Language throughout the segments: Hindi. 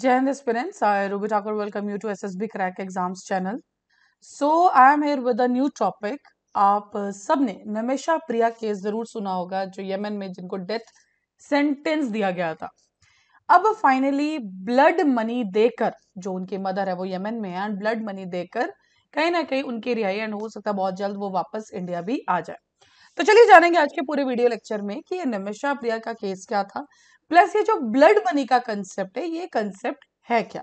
जय Hind aspirants, I Ruby Thakur welcome you as SSB crack exams channel so I am here with a new topic आप सब ने नमेशा प्रिया केस जरूर सुना होगा जो यमन में जिनको डेथ सेंटेंस दिया गया था अब फाइनली ब्लड मनी देकर जो उनके मदर है वो यमन में है एंड ब्लड मनी देकर कहीं ना कहीं उनकी रिहाई एंड हो सकता है बहुत जल्द वो वापस इंडिया भी आ जाए तो चलिए जानेंगे आज के पूरे वीडियो लेक्चर में कि ये नमिशा प्रिया का केस क्या था प्लस ये जो ब्लड मनी का कंसेप्ट है ये कंसेप्ट है क्या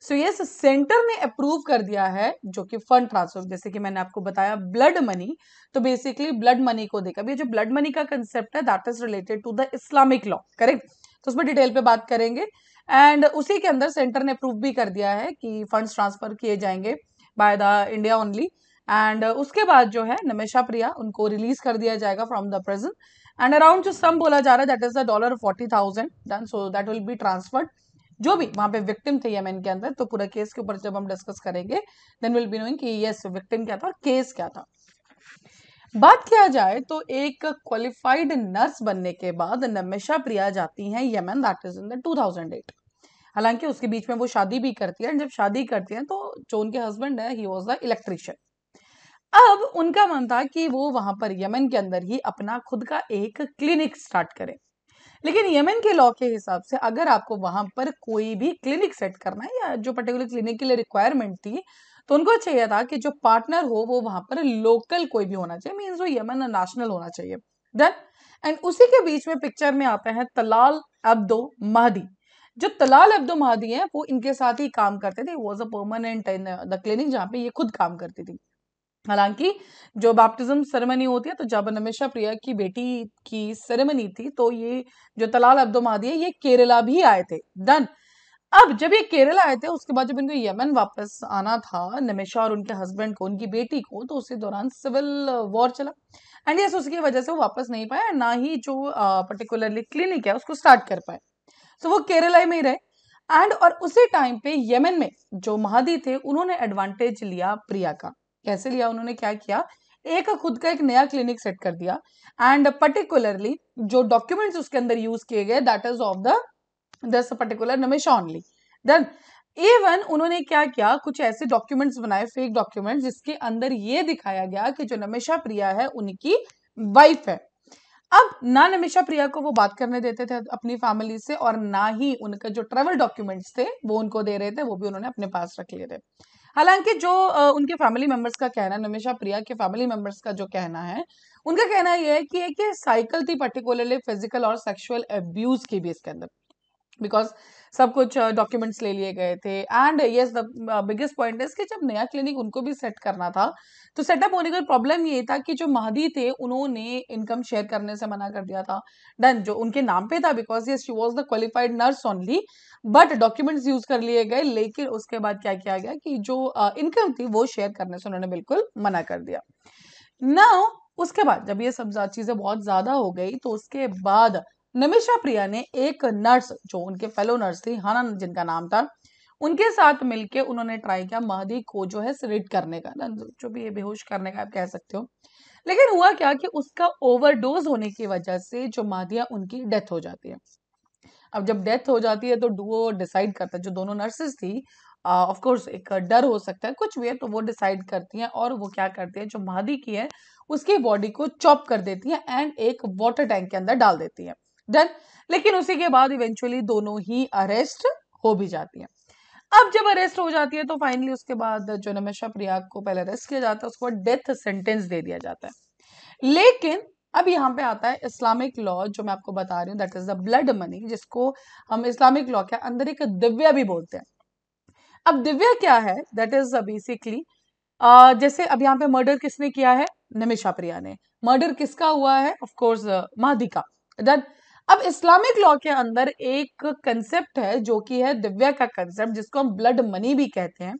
so so, yes yes, centre ने अप्रूव कर दिया है जो कि फंड ट्रांसफर जैसे कि मैंने आपको बताया ब्लड मनी तो बेसिकली ब्लड मनी को देखा ये जो ब्लड मनी का कंसेप्ट है that is related to the Islamic law correct तो उसमें डिटेल पे बात करेंगे एंड उसी के अंदर सेंटर ने अप्रूव भी कर दिया है कि फंड ट्रांसफर किए जाएंगे by the India only and uh, उसके बाद जो है नमेशा प्रिया उनको रिलीज कर दिया जाएगा from the present and around जो सम बोला जा रहा है that is the dollar forty thousand done so that will be transferred जो भी वहां पे विक्टिम थे यमेन के अंदर तो पूरा केस के ऊपर जब हम डिस्कस करेंगे देन विल बी नोइंग कि यस विक्टिम क्या था और केस क्या था बात किया जाए तो एक क्वालिफाइड नर्स बनने के बाद नमेशा प्रिया जाती हैं Yemen that is in the 2008 हालांकि उसके बीच में वो शादी भी करती है जब शादी करती है तो जो उनके हस्बैंड है ही वॉज द इलेक्ट्रिशियन अब उनका मन था कि वो वहां पर यमन के अंदर ही अपना खुद का एक क्लिनिक स्टार्ट करें लेकिन यमन के लॉ के हिसाब से अगर आपको वहां पर कोई भी क्लिनिक सेट करना है या जो पर्टिकुलर क्लिनिक के लिए रिक्वायरमेंट थी तो उनको चाहिए था कि जो पार्टनर हो वो वहां पर लोकल कोई भी होना चाहिए मीन्स वो यमन नेशनल होना चाहिए डन एंड उसी के बीच में पिक्चर में आते हैं तलाल अब्दो महदी जो तलाल अब्दो महदी है वो इनके साथ ही काम करते थे was a permanent in the clinic जहाँ पे ये खुद काम करती थी हालांकि जो बैप्टिज्म सेरेमनी होती है तो जब नमेशा प्रिया की बेटी की सेरेमनी थी तो ये जो तलाल अब्दो मादी है ये केरला भी आए थे डन अब जब ये केरला आए थे उसके बाद जब इनको यमन वापस आना था नमेशा और उनके हस्बैंड को उनकी बेटी को तो उसी दौरान सिविल वॉर चला एंड यस उसकी वजह से वो वापस नहीं पाए ना ही जो पर्टिकुलरली क्लिनिक है उसको स्टार्ट कर पाए सो so, वो केरला में ही रहे एंड और उसी टाइम पे यमन में जो महादी थे उन्होंने एडवांटेज लिया प्रिया का कैसे लिया उन्होंने क्या किया एक खुद का एक नया क्लिनिक सेट कर दिया एंड पर्टिकुलरली जो डॉक्यूमेंट्स उसके अंदर यूज किए गए that is of the this particular Nimisha only then even उन्होंने क्या किया कुछ ऐसे डॉक्यूमेंट्स बनाए फेक डॉक्यूमेंट्स जिसके अंदर ये दिखाया गया कि जो नमेशा प्रिया है उनकी वाइफ है अब ना नमेशा प्रिया को वो बात करने देते थे अपनी फैमिली से और ना ही उनका जो ट्रेवल डॉक्यूमेंट्स थे वो उनको दे रहे थे वो भी उन्होंने अपने पास रख लिए थे हालांकि जो उनके फैमिली मेंबर्स का कहना है नमेशा प्रिया के फैमिली मेंबर्स का जो कहना है उनका कहना यह है कि एक साइकिल थी पर्टिकुलरली फिजिकल और सेक्सुअल एब्यूज के भी इसके अंदर बिकॉज सब कुछ डॉक्यूमेंट्स ले लिए गए थे and yes the biggest point is कि जब नया क्लिनिक उनको भी सेट करना था तो सेटअप होने का प्रॉब्लम ये था कि जो महदी थे उन्होंने इनकम शेयर करने से मना कर दिया था डन जो उनके नाम पे था because yes she was the qualified nurse only but documents use कर लिए गए लेकिन उसके बाद क्या किया गया कि जो इनकम थी वो शेयर करने से उन्होंने बिल्कुल मना कर दिया नाउ उसके बाद जब ये सब चीज़ें बहुत ज़्यादा हो गई तो उसके बाद नमिशा प्रिया ने एक नर्स जो उनके फेलो नर्स थी हाना जिनका नाम था उनके साथ मिलके उन्होंने ट्राई किया महदी को जो है रिट करने का जो भी ये बेहोश करने का आप कह सकते हो लेकिन हुआ क्या कि उसका ओवरडोज होने की वजह से जो मादिया उनकी डेथ हो जाती है अब जब डेथ हो जाती है तो डुओ डिसाइड करता है जो दोनों नर्सेज थी ऑफ कोर्स एक डर हो सकता है कुछ भी है तो वो डिसाइड करती हैं और वो क्या करती है जो महदी की है उसकी बॉडी को चॉप कर देती है एंड एक वाटर टैंक के अंदर डाल देती है डन लेकिन उसी के बाद इवेंचुअली दोनों ही अरेस्ट हो भी जाती हैं अब जब अरेस्ट हो जाती है तो फाइनली उसके बाद जो नमेशा प्रयाग को पहले अरेस्ट किया जाता है उसको डेथ सेंटेंस दे दिया जाता है लेकिन अब यहाँ पे आता है इस्लामिक लॉ जो मैं आपको बता रही हूँ that is the blood money जिसको हम इस्लामिक लॉ के अंदर एक दिव्या भी बोलते हैं अब दिव्या क्या है दैट इज बेसिकली जैसे अब यहाँ पे मर्डर किसने किया है नमिशा प्रिया ने मर्डर किसका हुआ है ऑफ कोर्स uh, मादी अब इस्लामिक लॉ के अंदर एक कंसेप्ट है जो कि है दिव्या का कंसेप्ट जिसको हम ब्लड मनी भी कहते हैं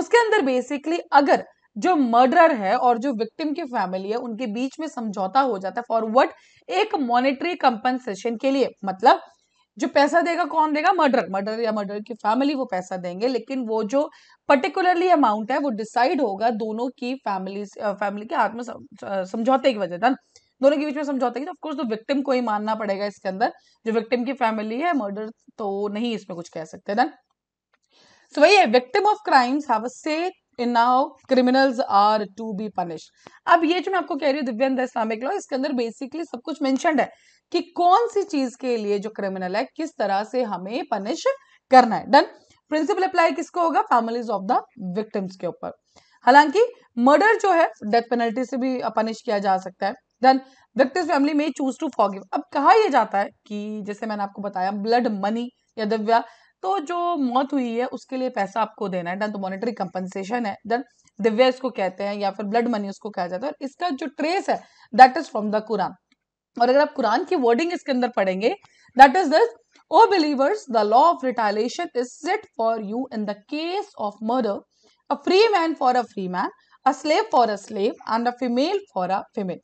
उसके अंदर बेसिकली अगर जो मर्डरर है और जो विक्टिम की फैमिली है उनके बीच में समझौता हो जाता है फॉर वट एक मॉनिटरी कंपनसेशन के लिए मतलब जो पैसा देगा कौन देगा मर्डर मर्डर या मर्डर की फैमिली वो पैसा देंगे लेकिन वो जो पर्टिकुलरली अमाउंट है वो डिसाइड होगा दोनों की फैमिली फैमिली के हाथ में समझौते की वजह से दोनों के बीच में समझौता तो ऑफकोर्स तो विक्टिम को ही मानना पड़ेगा इसके अंदर जो विक्टिम की फैमिली है मर्डर तो नहीं इसमें कुछ कह सकते देन सो वही है victim of crimes have a say in now criminals are to be punish अब ये जो मैं आपको कह रही हूँ दिव्यंद इस्लामिक लॉ इसके अंदर बेसिकली सब कुछ मैं है कि कौन सी चीज के लिए जो क्रिमिनल है किस तरह से हमें पनिश करना है डन प्रिंसिपल अप्लाई किसको होगा फैमिलीज ऑफ द विक्टिम्स के ऊपर हालांकि मर्डर जो है डेथ पेनल्टी से भी पनिश किया जा सकता है then victim's family may choose to forgive अब कहा यह जाता है कि जैसे मैंने आपको बताया ब्लड मनी या दिव्या तो जो मौत हुई है उसके लिए पैसा आपको देना है डन तो मॉनिटरी कंपनसेशन है देन दिव्या इसको कहते हैं या फिर ब्लड मनी उसको कहा जाता है और इसका जो ट्रेस है that is from the Quran और अगर आप कुरान की वर्डिंग इसके अंदर पढ़ेंगे that is this O believers the law of retaliation is set for you in the case of murder a free man for a free man a slave for a slave and a female for a female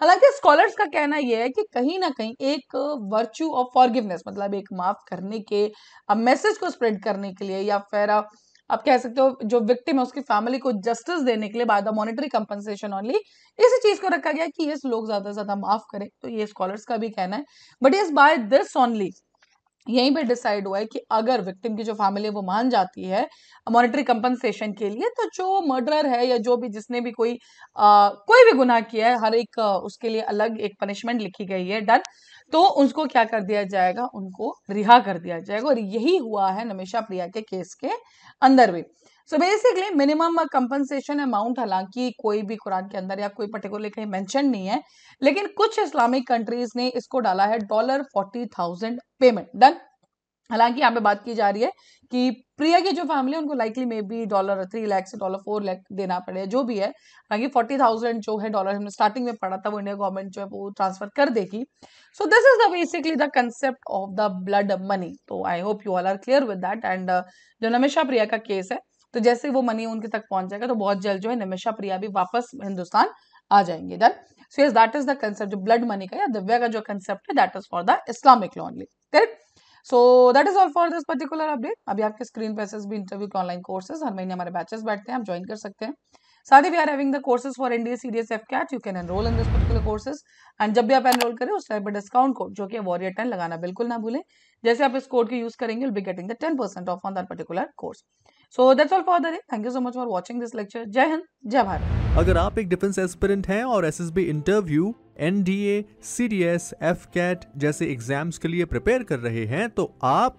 हालांकि स्कॉलर्स का कहना यह है कि कहीं ना कहीं एक वर्च्यू ऑफ फॉरगिवनेस मतलब एक माफ करने के मैसेज को स्प्रेड करने के लिए या फिर आप कह सकते हो जो विक्टिम है उसकी फैमिली को जस्टिस देने के लिए by the monetary compensation only इसी चीज को रखा गया कि ये लोग ज्यादा से ज्यादा माफ करें तो ये स्कॉलर्स का भी कहना है but yes by this only यहीं पे डिसाइड हुआ है कि अगर विक्टिम की जो फैमिली है वो मान जाती है मॉनिटरी कंपनसेशन के लिए तो जो मर्डरर है या जो भी जिसने भी कोई आ, कोई भी गुनाह किया है हर एक उसके लिए अलग एक पनिशमेंट लिखी गई है डन तो उसको क्या कर दिया जाएगा उनको रिहा कर दिया जाएगा और यही हुआ है नमेशा प्रिया के केस के अंदर भी so basically minimum compensation amount हालांकि कोई भी कुरान के अंदर या कोई पर्टिकुलर कहीं मैंशन नहीं है लेकिन कुछ इस्लामिक कंट्रीज ने इसको डाला है dollar forty thousand payment done हालांकि यहाँ पे बात की जा रही है कि प्रिया की जो फैमिली है उनको likely may be dollar three lakh से डॉलर फोर लैख देना पड़े जो भी है हालांकि फोर्टी थाउजेंड जो है डॉलर हमने स्टार्टिंग में पढ़ा था वो इंडिया गवर्नमेंट जो है वो ट्रांसफर कर देगी so this is the basically the concept of the blood money तो I hope you all are clear with that and जो नमेशा प्रिया का केस है तो जैसे वो मनी उनके तक पहुंच जाएगा तो बहुत जल्द जो है निमिषा प्रिया भी वापस हिंदुस्तान आ जाएंगे done so yes that is the concept जो ब्लड मनी का या दिव्या का जो कंसेप्ट है that is for the Islamic law only correct so that is all for this particular update अभी आपके स्क्रीन पर भी इंटरव्यू के ऑनलाइन कोर्सेज हर महीने हमारे बैचेस बैठते हैं आप ज्वाइन कर सकते हैं साथ ही we are having the courses for NDA CDS AFCAT you can enroll in this particular courses and जब भी आप एनरोल करें उस टाइम पर डिस्काउंट कोड जो कि वॉरियर टेन लगाना बिल्कुल ना भूलें जैसे आप इस कोड को यूज करेंगे will be getting the ten percent off on that particular course so that's all for the day thank you so much for watching this lecture जय हिंद जय भारत अगर आप एक डिफेंस एस्पिरेंट हैं और S S B interview N D A C D S AFCAT जैसे एग्जाम्स के लिए प्रिपेयर कर रहे हैं तो आप